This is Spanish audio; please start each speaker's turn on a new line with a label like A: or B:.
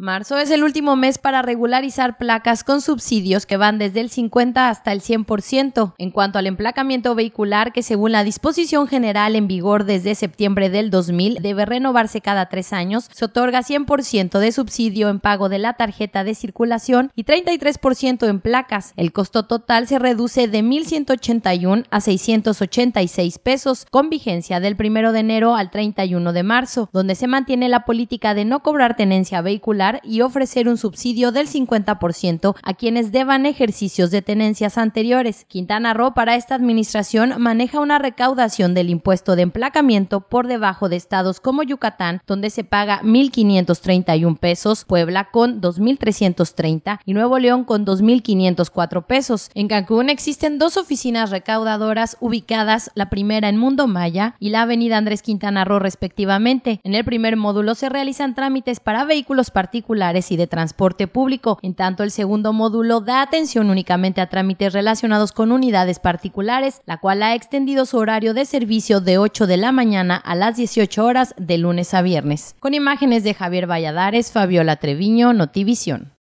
A: Marzo es el último mes para regularizar placas con subsidios que van desde el 50 hasta el 100%. En cuanto al emplacamiento vehicular, que según la disposición general en vigor desde septiembre del 2000 debe renovarse cada tres años, se otorga 100% de subsidio en pago de la tarjeta de circulación y 33% en placas. El costo total se reduce de 1.181 a 686 pesos con vigencia del 1 de enero al 31 de marzo, donde se mantiene la política de no cobrar tenencia vehicular y ofrecer un subsidio del 50% a quienes deban ejercicios de tenencias anteriores. Quintana Roo para esta administración maneja una recaudación del impuesto de emplacamiento por debajo de estados como Yucatán, donde se paga 1.531 pesos, Puebla con 2.330 y Nuevo León con 2.504 pesos. En Cancún existen dos oficinas recaudadoras ubicadas, la primera en Mundo Maya y la Avenida Andrés Quintana Roo respectivamente. En el primer módulo se realizan trámites para vehículos particulares particulares y de transporte público. En tanto, el segundo módulo da atención únicamente a trámites relacionados con unidades particulares, la cual ha extendido su horario de servicio de 8 de la mañana a las 18 horas de lunes a viernes. Con imágenes de Javier Valladares, Fabiola Treviño, Notivisión.